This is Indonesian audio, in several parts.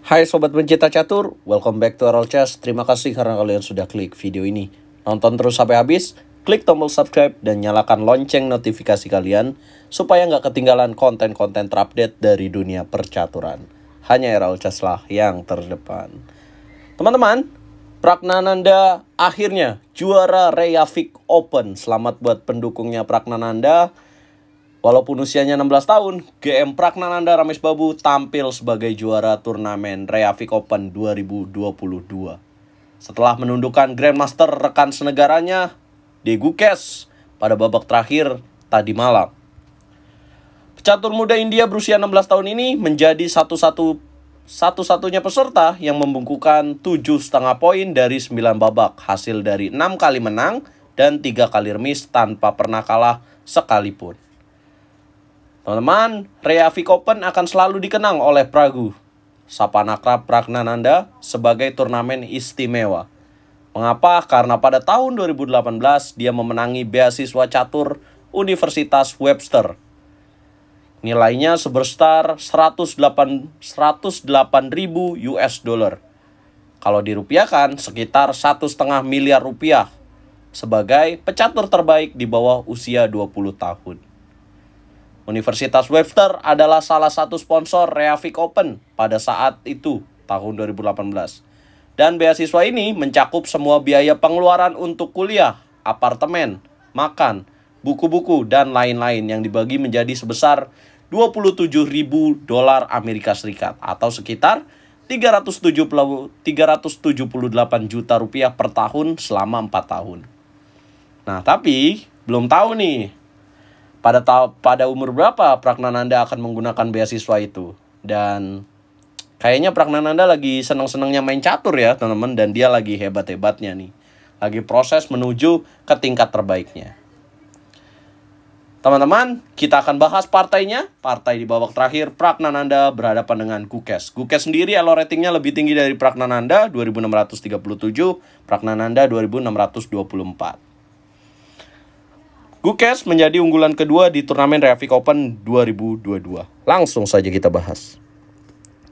Hai Sobat Pencinta Catur, welcome back to Oral Chess. Terima kasih karena kalian sudah klik video ini. Nonton terus sampai habis, klik tombol subscribe dan nyalakan lonceng notifikasi kalian supaya nggak ketinggalan konten-konten terupdate dari dunia percaturan. Hanya Oral Chess lah yang terdepan. Teman-teman, Pragnananda akhirnya juara Reykjavik Open. Selamat buat pendukungnya Pragnananda. Nanda Walaupun usianya 16 tahun, GM Pragnananda Ramesh Babu tampil sebagai juara turnamen Reavik Open 2022. Setelah menundukkan Grandmaster rekan senegaranya, Degu Kes, pada babak terakhir tadi malam. Pecatur muda India berusia 16 tahun ini menjadi satu-satu satu-satunya peserta yang membungkukan tujuh setengah poin dari 9 babak hasil dari enam kali menang dan tiga kali remis tanpa pernah kalah sekalipun. Teman-teman, Rea Vikopen akan selalu dikenang oleh Pragu. Sapa akrab Pragnananda sebagai turnamen istimewa. Mengapa? Karena pada tahun 2018 dia memenangi beasiswa catur Universitas Webster. Nilainya sebesar 108 108.000 US dollar. Kalau dirupiahkan sekitar satu setengah miliar rupiah sebagai pecatur terbaik di bawah usia 20 tahun. Universitas Webster adalah salah satu sponsor Reavik Open pada saat itu, tahun 2018. Dan beasiswa ini mencakup semua biaya pengeluaran untuk kuliah, apartemen, makan, buku-buku, dan lain-lain yang dibagi menjadi sebesar 27.000 dolar Amerika Serikat atau sekitar 370, 378 juta rupiah per tahun selama 4 tahun. Nah, tapi belum tahu nih pada ta- pada umur berapa Pragnananda akan menggunakan beasiswa itu dan kayaknya Pragnananda lagi seneng-senengnya main catur ya teman-teman dan dia lagi hebat-hebatnya nih lagi proses menuju ke tingkat terbaiknya teman-teman kita akan bahas partainya partai di babak terakhir Pragnananda berhadapan dengan Kukes Kukes sendiri elo ratingnya lebih tinggi dari Pragnananda 2637 Pragnananda 2624 Gukes menjadi unggulan kedua di turnamen Reavik Open 2022. Langsung saja kita bahas.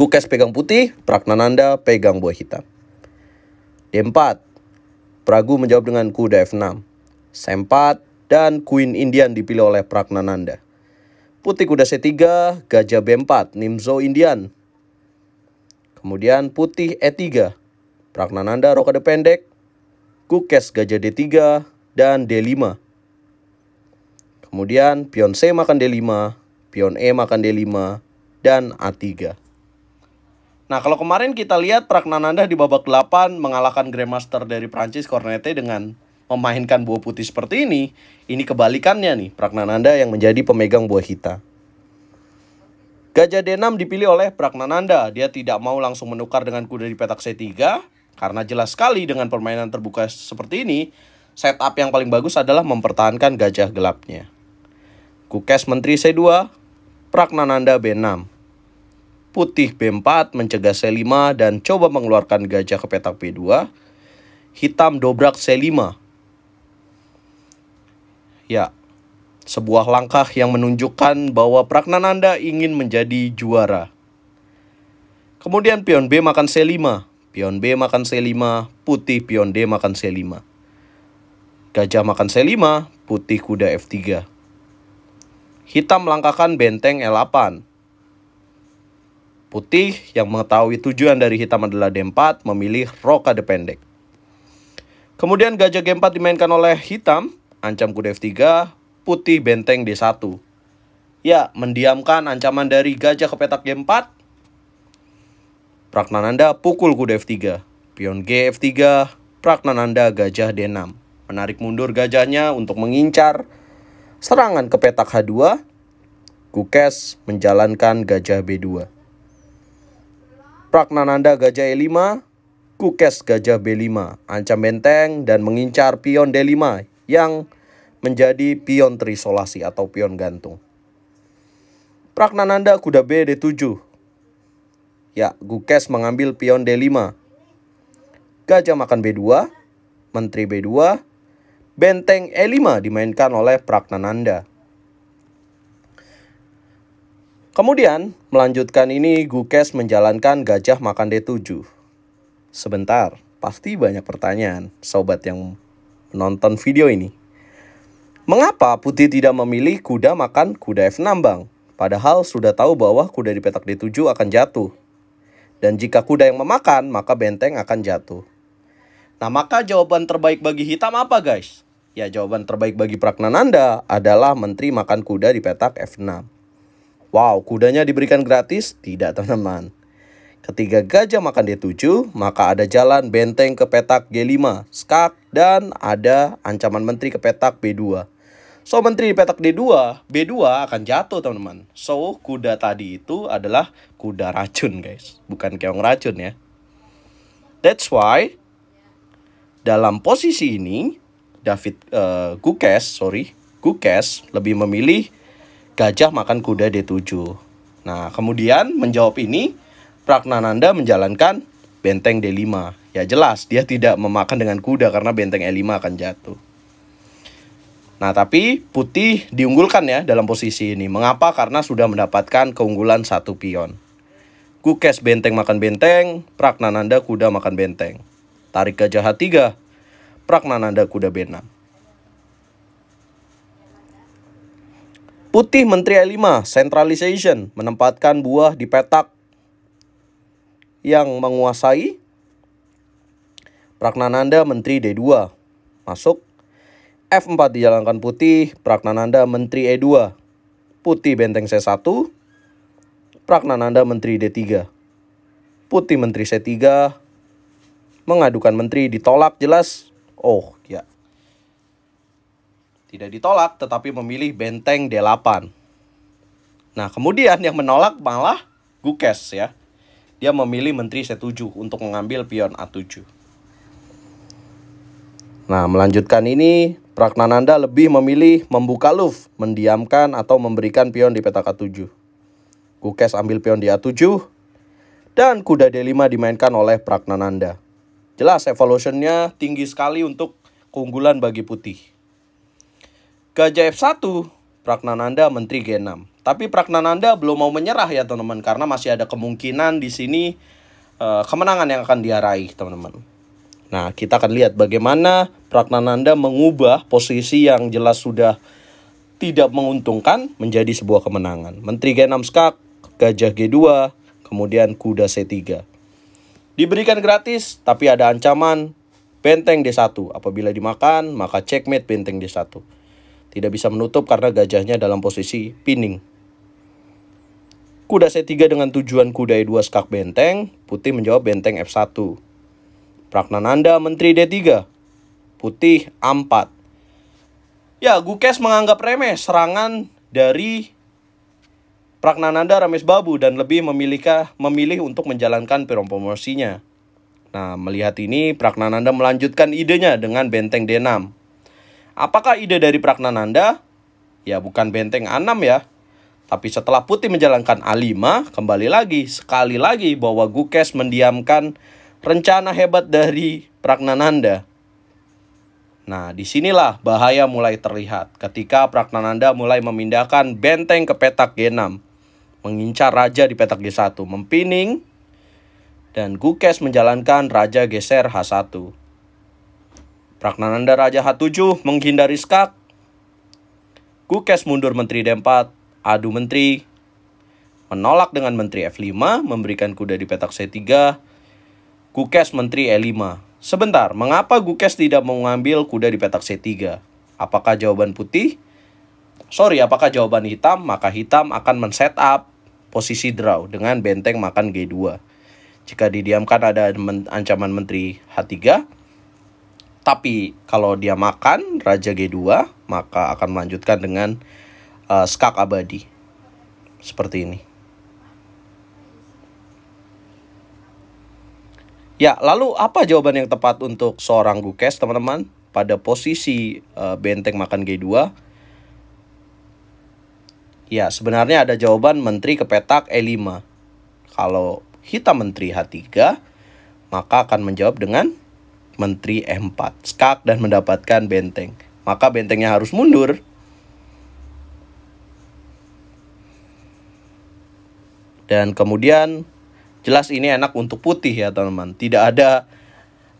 Gukes pegang putih, Praknananda pegang buah hitam. D4. Pragu menjawab dengan kuda F6. Sempat dan Queen Indian dipilih oleh Praknananda. Putih kuda C3, gajah B4, Nimzo Indian. Kemudian putih E3, Praknananda roka pendek, Gukes gajah D3, dan D5. Kemudian pion C makan D5, pion E makan D5, dan A3. Nah, kalau kemarin kita lihat Pragnananda di babak 8 mengalahkan Grandmaster dari Prancis Cornette dengan memainkan buah putih seperti ini, ini kebalikannya nih, Pragnananda yang menjadi pemegang buah hitam. Gajah D6 dipilih oleh Pragnananda. Dia tidak mau langsung menukar dengan kuda di petak C3 karena jelas sekali dengan permainan terbuka seperti ini, setup yang paling bagus adalah mempertahankan gajah gelapnya. Kukes Menteri C2, Praknananda B6. Putih B4 mencegah C5 dan coba mengeluarkan gajah ke petak B2. Hitam dobrak C5. Ya, sebuah langkah yang menunjukkan bahwa Praknananda ingin menjadi juara. Kemudian pion B makan C5. Pion B makan C5, putih pion D makan C5. Gajah makan C5, putih kuda F3 hitam melangkahkan benteng e 8 Putih yang mengetahui tujuan dari hitam adalah D4 memilih rokade pendek. Kemudian gajah G4 dimainkan oleh hitam, ancam kuda F3, putih benteng D1. Ya, mendiamkan ancaman dari gajah ke petak G4. Praknananda pukul kuda F3, pion G F3, Praknananda gajah D6. Menarik mundur gajahnya untuk mengincar serangan ke petak H2 Gukes menjalankan gajah B2. Pragnananda gajah E5, Gukes gajah B5, ancam benteng dan mengincar pion D5 yang menjadi pion terisolasi atau pion gantung. Pragnananda kuda B D7. Ya, Gukes mengambil pion D5. Gajah makan B2, menteri B2, benteng E5 dimainkan oleh Pragnananda. Kemudian, melanjutkan ini Gukes menjalankan gajah makan D7. Sebentar, pasti banyak pertanyaan sobat yang menonton video ini. Mengapa putih tidak memilih kuda makan kuda F6 bang? Padahal sudah tahu bahwa kuda di petak D7 akan jatuh. Dan jika kuda yang memakan, maka benteng akan jatuh. Nah maka jawaban terbaik bagi hitam apa guys? Ya jawaban terbaik bagi Pragnananda adalah menteri makan kuda di petak F6. Wow, kudanya diberikan gratis? Tidak, teman-teman. Ketiga gajah makan D7, maka ada jalan benteng ke petak G5, skak, dan ada ancaman menteri ke petak B2. So, menteri di petak D2, B2 akan jatuh, teman-teman. So, kuda tadi itu adalah kuda racun, guys. Bukan keong racun ya. That's why, dalam posisi ini, David uh, Gukes, sorry, Gukes lebih memilih gajah makan kuda D7. Nah, kemudian menjawab ini, Pragnananda menjalankan benteng D5. Ya jelas, dia tidak memakan dengan kuda karena benteng E5 akan jatuh. Nah, tapi putih diunggulkan ya dalam posisi ini. Mengapa? Karena sudah mendapatkan keunggulan satu pion. Kukes benteng makan benteng, Pragnananda kuda makan benteng. Tarik gajah H3, Pragnananda kuda b Putih Menteri E5, Centralization, menempatkan buah di petak yang menguasai. Praknananda Menteri D2, masuk. F4 dijalankan putih, Praknananda Menteri E2. Putih benteng C1, Praknananda Menteri D3. Putih Menteri C3, mengadukan Menteri ditolak jelas. Oh, tidak ditolak, tetapi memilih Benteng D8. Nah, kemudian yang menolak malah Gukes ya. Dia memilih Menteri C7 untuk mengambil pion A7. Nah, melanjutkan ini, Praknananda lebih memilih membuka luf, mendiamkan atau memberikan pion di petak a 7 Gukes ambil pion di A7, dan kuda D5 dimainkan oleh Praknananda. Jelas evolutionnya tinggi sekali untuk keunggulan bagi putih. Gajah F1, Praknananda Menteri G6. Tapi Praknananda belum mau menyerah ya teman-teman karena masih ada kemungkinan di sini uh, kemenangan yang akan dia teman-teman. Nah, kita akan lihat bagaimana Praknananda mengubah posisi yang jelas sudah tidak menguntungkan menjadi sebuah kemenangan. Menteri G6 skak, gajah G2, kemudian kuda C3. Diberikan gratis, tapi ada ancaman benteng D1. Apabila dimakan, maka checkmate benteng D1. Tidak bisa menutup karena gajahnya dalam posisi pining. Kuda C3 dengan tujuan kuda E2 skak benteng, putih menjawab benteng F1. Praknananda menteri D3, putih A4. Ya, Gukes menganggap remeh serangan dari Praknananda Rames Babu dan lebih memilih, memilih untuk menjalankan promosinya. Nah, melihat ini Praknananda melanjutkan idenya dengan benteng D6. Apakah ide dari Praknananda? Ya bukan benteng enam ya. Tapi setelah Putih menjalankan A5, kembali lagi, sekali lagi bahwa Gukes mendiamkan rencana hebat dari Praknananda. Nah, disinilah bahaya mulai terlihat ketika Praknananda mulai memindahkan benteng ke petak G6, mengincar raja di petak G1, mempining, dan Gukes menjalankan raja geser H1. Praknananda Raja H7 menghindari skak. Kukes mundur Menteri D4, adu Menteri. Menolak dengan Menteri F5, memberikan kuda di petak C3. Kukes Menteri E5. Sebentar, mengapa Gukes tidak mengambil kuda di petak C3? Apakah jawaban putih? Sorry, apakah jawaban hitam? Maka hitam akan men-setup posisi draw dengan benteng makan G2. Jika didiamkan ada men ancaman menteri H3, tapi kalau dia makan raja G2, maka akan melanjutkan dengan uh, skak abadi. Seperti ini. Ya, lalu apa jawaban yang tepat untuk seorang Gukes, teman-teman? Pada posisi uh, benteng makan G2. Ya, sebenarnya ada jawaban menteri ke petak E5. Kalau hitam menteri H3, maka akan menjawab dengan Menteri E4, skak dan mendapatkan benteng. Maka bentengnya harus mundur. Dan kemudian jelas ini enak untuk putih ya teman-teman. Tidak ada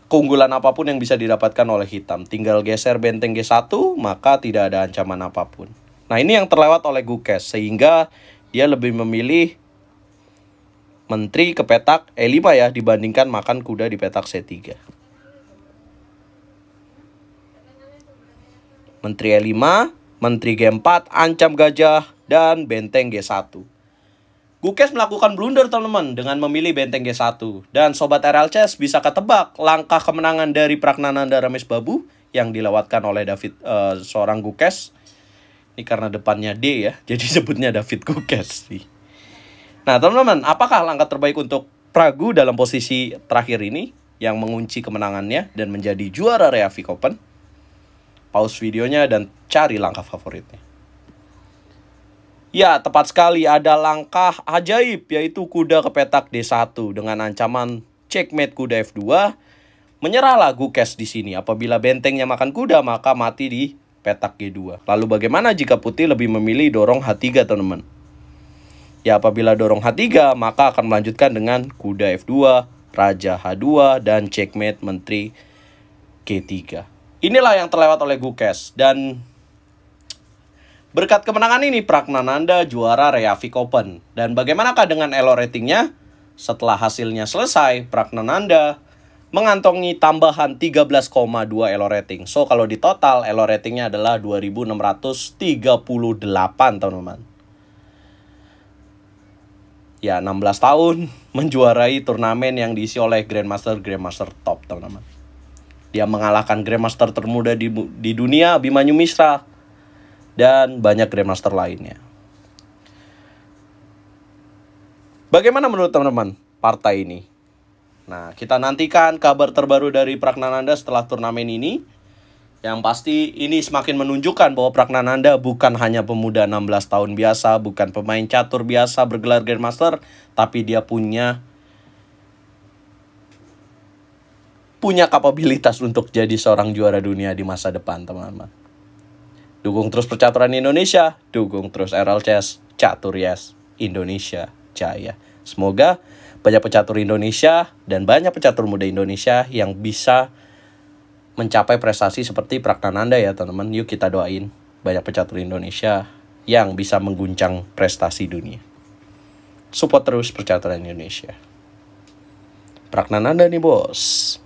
keunggulan apapun yang bisa didapatkan oleh hitam. Tinggal geser benteng G1 maka tidak ada ancaman apapun. Nah ini yang terlewat oleh Gukes sehingga dia lebih memilih menteri ke petak E5 ya dibandingkan makan kuda di petak C3. Menteri E5, Menteri G4 ancam gajah, dan Benteng G1. Gukes melakukan blunder teman-teman dengan memilih Benteng G1 dan Sobat RLCS bisa ketebak langkah kemenangan dari Praknananda Ramesh Babu yang dilewatkan oleh David uh, seorang Gukes. Ini karena depannya D ya, jadi sebutnya David Gukes sih. Nah teman-teman, apakah langkah terbaik untuk Pragu dalam posisi terakhir ini yang mengunci kemenangannya dan menjadi juara Reavik Open? pause videonya dan cari langkah favoritnya. Ya, tepat sekali ada langkah ajaib yaitu kuda ke petak D1 dengan ancaman checkmate kuda F2. Menyerahlah Gukes di sini. Apabila bentengnya makan kuda, maka mati di petak G2. Lalu bagaimana jika putih lebih memilih dorong H3, teman-teman? Ya, apabila dorong H3, maka akan melanjutkan dengan kuda F2, raja H2, dan checkmate menteri G3. Inilah yang terlewat oleh Gukes dan berkat kemenangan ini Pragnananda juara Reykjavik Open. Dan bagaimanakah dengan elo ratingnya? Setelah hasilnya selesai, Pragnananda mengantongi tambahan 13,2 elo rating. So kalau di total elo ratingnya adalah 2638 teman-teman ya 16 tahun menjuarai turnamen yang diisi oleh grandmaster grandmaster top teman-teman dia mengalahkan Grandmaster termuda di, di dunia Bimanyu Misra dan banyak Grandmaster lainnya. Bagaimana menurut teman-teman partai ini? Nah, kita nantikan kabar terbaru dari Pragnananda setelah turnamen ini. Yang pasti ini semakin menunjukkan bahwa Pragnananda bukan hanya pemuda 16 tahun biasa, bukan pemain catur biasa bergelar Grandmaster, tapi dia punya punya kapabilitas untuk jadi seorang juara dunia di masa depan, teman-teman. Dukung terus percaturan Indonesia, dukung terus RLCS, catur yes, Indonesia jaya. Semoga banyak pecatur Indonesia dan banyak pecatur muda Indonesia yang bisa mencapai prestasi seperti Praktananda ya teman-teman. Yuk kita doain banyak pecatur Indonesia yang bisa mengguncang prestasi dunia. Support terus percaturan Indonesia. Praknananda nih bos.